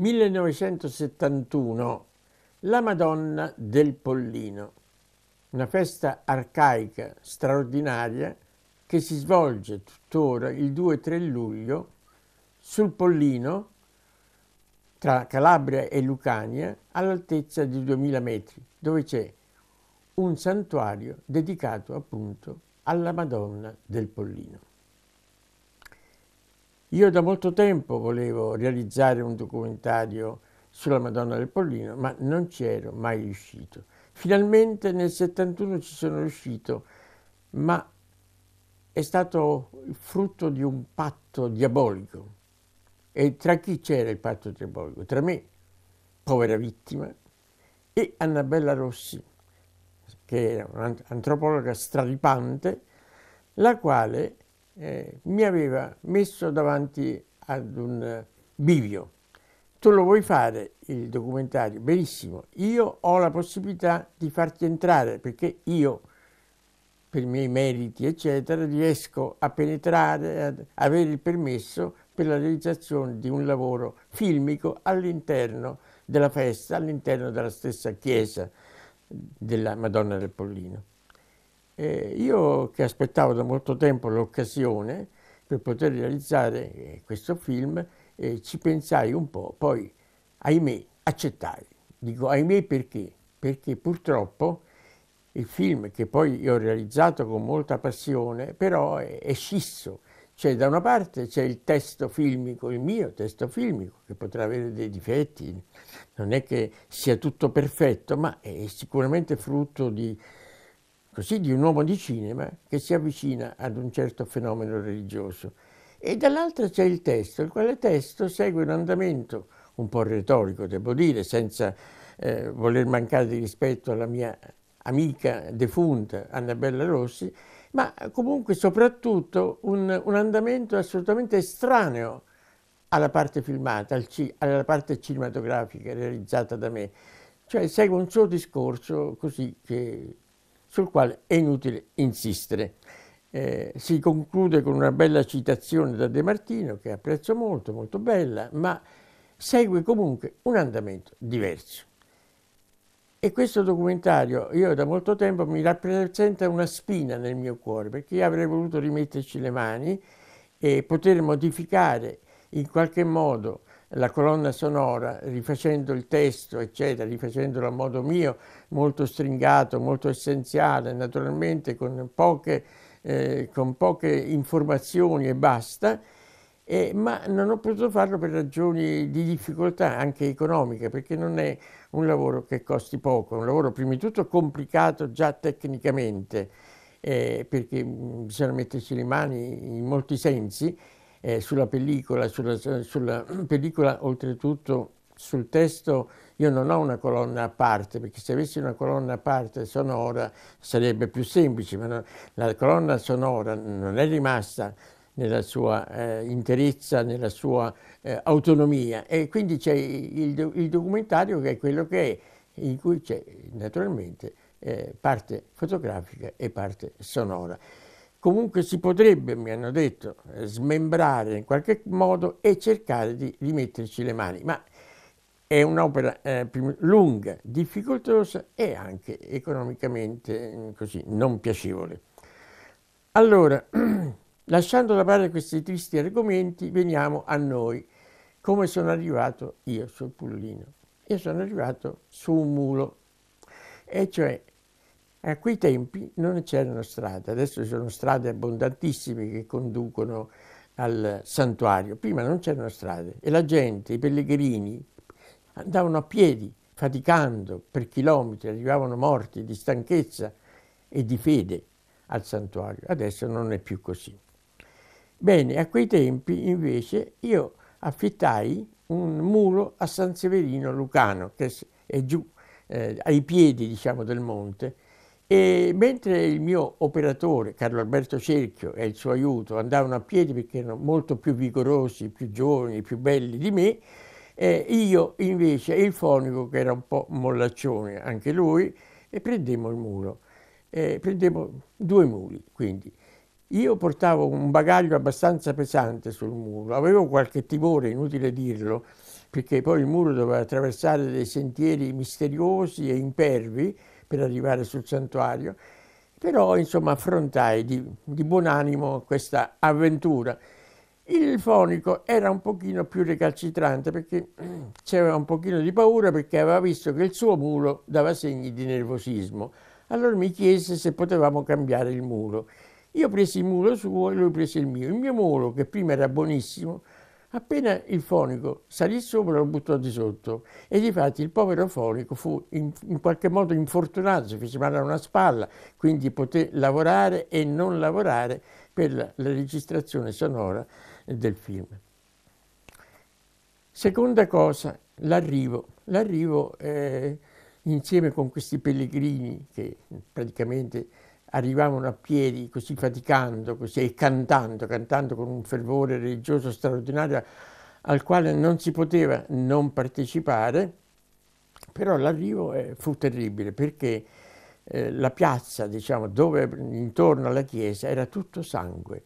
1971 La Madonna del Pollino, una festa arcaica straordinaria che si svolge tuttora il 2-3 luglio sul Pollino tra Calabria e Lucania all'altezza di 2000 metri, dove c'è un santuario dedicato appunto alla Madonna del Pollino. Io da molto tempo volevo realizzare un documentario sulla Madonna del Pollino, ma non ci ero mai riuscito. Finalmente nel 71 ci sono riuscito, ma è stato il frutto di un patto diabolico. E tra chi c'era il patto diabolico? Tra me, povera vittima, e Annabella Rossi, che era un'antropologa stralipante, la quale eh, mi aveva messo davanti ad un eh, bivio. Tu lo vuoi fare il documentario? Benissimo, io ho la possibilità di farti entrare perché io, per i miei meriti, eccetera, riesco a penetrare, ad avere il permesso per la realizzazione di un lavoro filmico all'interno della festa, all'interno della stessa chiesa della Madonna del Pollino. Eh, io che aspettavo da molto tempo l'occasione per poter realizzare eh, questo film, eh, ci pensai un po', poi ahimè accettai. Dico ahimè perché? Perché purtroppo il film che poi ho realizzato con molta passione, però è, è scisso. Cioè da una parte c'è il testo filmico, il mio testo filmico, che potrà avere dei difetti, non è che sia tutto perfetto, ma è sicuramente frutto di, così di un uomo di cinema che si avvicina ad un certo fenomeno religioso. E dall'altra c'è il testo, il quale testo segue un andamento un po' retorico, devo dire, senza eh, voler mancare di rispetto alla mia amica defunta Annabella Rossi, ma comunque soprattutto un, un andamento assolutamente estraneo alla parte filmata, alla parte cinematografica realizzata da me. Cioè segue un suo discorso così che sul quale è inutile insistere. Eh, si conclude con una bella citazione da De Martino, che apprezzo molto, molto bella, ma segue comunque un andamento diverso. E questo documentario, io da molto tempo, mi rappresenta una spina nel mio cuore, perché io avrei voluto rimetterci le mani e poter modificare in qualche modo la colonna sonora, rifacendo il testo, eccetera, rifacendolo a modo mio, molto stringato, molto essenziale, naturalmente con poche, eh, con poche informazioni e basta, eh, ma non ho potuto farlo per ragioni di difficoltà anche economiche, perché non è un lavoro che costi poco, è un lavoro prima di tutto complicato già tecnicamente, eh, perché mm, bisogna metterci le mani in molti sensi eh, sulla pellicola, sulla, sulla pellicola oltretutto sul testo io non ho una colonna a parte, perché se avessi una colonna a parte sonora sarebbe più semplice, ma no, la colonna sonora non è rimasta nella sua eh, interezza, nella sua eh, autonomia. E quindi c'è il, il, documentario che è quello che è, in cui c'è naturalmente eh, parte fotografica e parte sonora comunque si potrebbe, mi hanno detto, eh, smembrare in qualche modo e cercare di, rimetterci le mani, ma è un'opera eh, lunga, difficoltosa e anche economicamente mm, così, non piacevole. Allora, lasciando da parte questi tristi argomenti, veniamo a noi. Come sono arrivato io sul pullino? Io sono arrivato su un mulo, e cioè a quei tempi non c'erano strade, adesso ci sono strade abbondantissime che conducono al santuario. Prima non c'erano strade e la gente, i pellegrini, andavano a piedi, faticando per chilometri, arrivavano morti di stanchezza e di fede al santuario. Adesso non è più così. Bene, a quei tempi invece io affittai un muro a San Severino Lucano, che è giù eh, ai piedi diciamo, del monte, e mentre il mio operatore, Carlo Alberto Cerchio, e il suo aiuto andavano a piedi perché erano molto più vigorosi, più giovani, più belli di me, eh, io invece e il fonico, che era un po' mollaccione anche lui, e prendemmo il muro. Eh, prendemmo due muli, quindi. Io portavo un bagaglio abbastanza pesante sul muro, avevo qualche timore, inutile dirlo, perché poi il muro doveva attraversare dei sentieri misteriosi e impervi, per arrivare sul santuario, però insomma affrontai di, di buon animo questa avventura. Il fonico era un pochino più recalcitrante perché c'era un pochino di paura perché aveva visto che il suo mulo dava segni di nervosismo. Allora mi chiese se potevamo cambiare il mulo. Io presi il mulo suo e lui prese il mio. Il mio mulo, che prima era buonissimo, Appena il fonico salì sopra lo buttò di sotto e difatti il povero fonico fu in, in qualche modo infortunato, si fece male a una spalla, quindi poté lavorare e non lavorare per la, la registrazione sonora del film. Seconda cosa, l'arrivo. L'arrivo eh, insieme con questi pellegrini che praticamente arrivavano a piedi così faticando così, e cantando, cantando con un fervore religioso straordinario al quale non si poteva non partecipare, però l'arrivo eh, fu terribile perché eh, la piazza, diciamo, dove intorno alla chiesa era tutto sangue,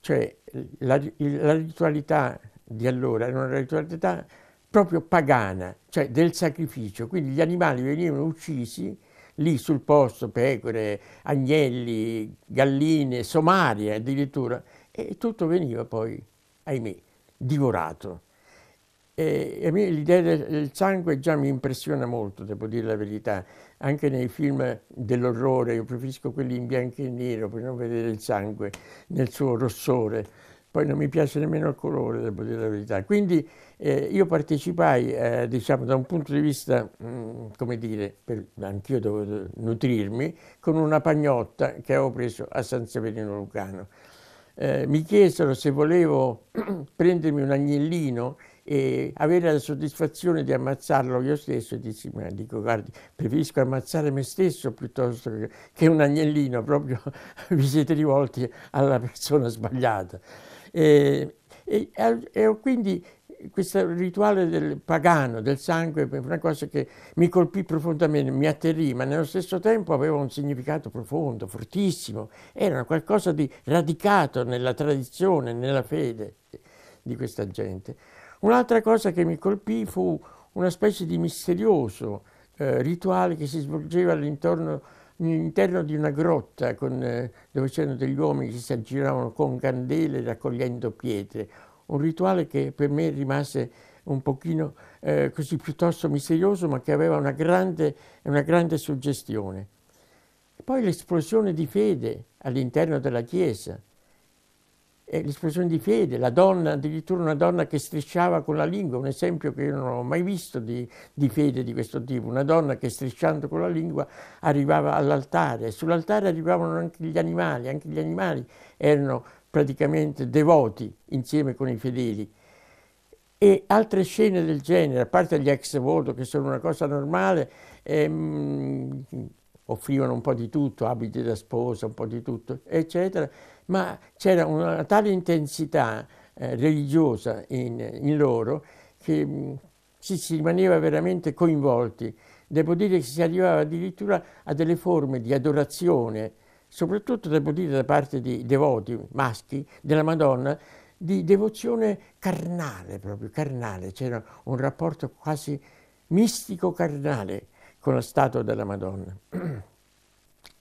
cioè la, la ritualità di allora era una ritualità proprio pagana, cioè del sacrificio, quindi gli animali venivano uccisi lì sul posto pecore, agnelli, galline, somarie addirittura, e tutto veniva poi, ahimè, divorato. E a me l'idea del sangue già mi impressiona molto, devo dire la verità, anche nei film dell'orrore, io preferisco quelli in bianco e nero per non vedere il sangue nel suo rossore poi non mi piace nemmeno il colore, devo dire la verità. Quindi eh, io partecipai, eh, diciamo, da un punto di vista, mh, mm, come dire, per, anch'io dovevo eh, nutrirmi, con una pagnotta che avevo preso a San Severino Lucano. Eh, mi chiesero se volevo prendermi un agnellino e avere la soddisfazione di ammazzarlo io stesso e dissi, ma dico guardi preferisco ammazzare me stesso piuttosto che un agnellino proprio vi siete rivolti alla persona sbagliata eh, e, e, e quindi questo rituale del pagano, del sangue, è una cosa che mi colpì profondamente, mi atterrì, ma nello stesso tempo aveva un significato profondo, fortissimo, era qualcosa di radicato nella tradizione, nella fede di questa gente. Un'altra cosa che mi colpì fu una specie di misterioso eh, rituale che si svolgeva all'intorno all'interno di una grotta con, eh, dove c'erano degli uomini che si aggiravano con candele raccogliendo pietre. Un rituale che per me rimase un pochino eh, così piuttosto misterioso ma che aveva una grande, una grande suggestione. Poi l'esplosione di fede all'interno della Chiesa eh, l'espressione di fede, la donna, addirittura una donna che strisciava con la lingua, un esempio che io non ho mai visto di, di fede di questo tipo, una donna che strisciando con la lingua arrivava all'altare e sull'altare arrivavano anche gli animali, anche gli animali erano praticamente devoti insieme con i fedeli. E altre scene del genere, a parte gli ex voto che sono una cosa normale, ehm, offrivano un po' di tutto, abiti da sposa, un po' di tutto, eccetera, ma c'era una tale intensità eh, religiosa in, in, loro che mh, mm, si, si rimaneva veramente coinvolti. Devo dire che si arrivava addirittura a delle forme di adorazione, soprattutto devo dire da parte di devoti maschi della Madonna, di devozione carnale, proprio carnale, c'era un rapporto quasi mistico carnale con la statua della Madonna.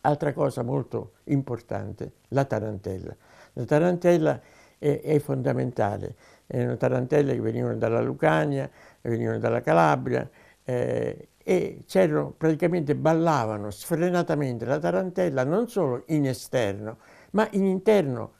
Altra cosa molto importante, la tarantella. La tarantella è, è fondamentale. Erano tarantelle che venivano dalla Lucania, venivano dalla Calabria eh, e c'erano, praticamente ballavano sfrenatamente la tarantella non solo in esterno, ma in interno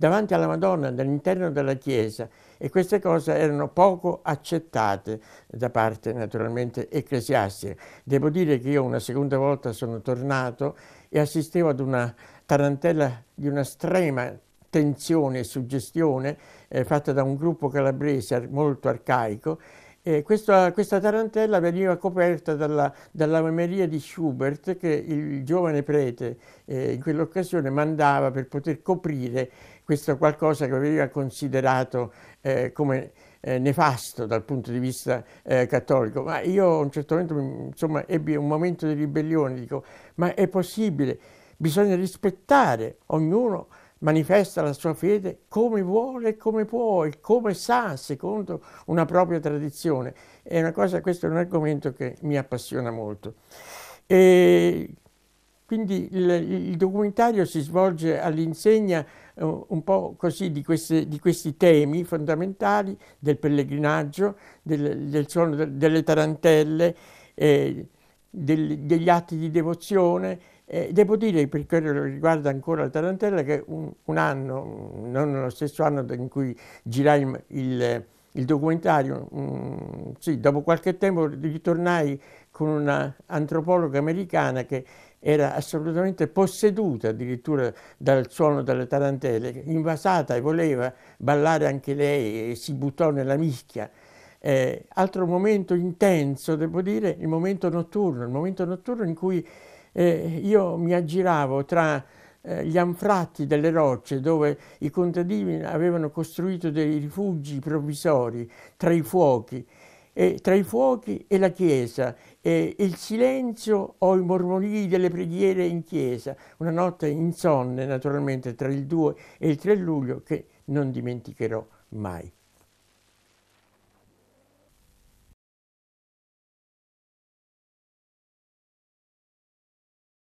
davanti alla Madonna all'interno della chiesa e queste cose erano poco accettate da parte naturalmente ecclesiastica. Devo dire che io una seconda volta sono tornato e assistevo ad una tarantella di una estrema tensione e suggestione eh, fatta da un gruppo calabrese molto arcaico eh, questa, questa, tarantella veniva coperta dalla, dall'Ave di Schubert che il giovane prete eh, in quell'occasione mandava per poter coprire questo qualcosa che veniva considerato eh, come eh, nefasto dal punto di vista eh, cattolico. Ma io a un certo momento mm, insomma, ebbi un momento di ribellione, dico ma è possibile, bisogna rispettare ognuno manifesta la sua fede come vuole e come può e come sa, secondo una propria tradizione. È una cosa, questo è un argomento che mi appassiona molto. E quindi il, il documentario si svolge all'insegna uh, un po' così di, queste, di, questi temi fondamentali del pellegrinaggio, del, del suono delle tarantelle, eh, del, degli atti di devozione, eh, devo dire, per quello che riguarda ancora la Tarantella, che un, un anno, non lo stesso anno in cui girai il, il, documentario, mh, mm, sì, dopo qualche tempo ritornai con un'antropologa americana che era assolutamente posseduta addirittura dal suono delle tarantelle, invasata e voleva ballare anche lei e si buttò nella mischia. Eh, altro momento intenso, devo dire, il momento notturno, il momento notturno in cui eh, io mi aggiravo tra eh, gli anfratti delle rocce dove i contadini avevano costruito dei rifugi provvisori tra i fuochi, eh, tra i fuochi e la chiesa, e il silenzio o i mormorì delle preghiere in chiesa, una notte insonne naturalmente tra il 2 e il 3 luglio che non dimenticherò mai.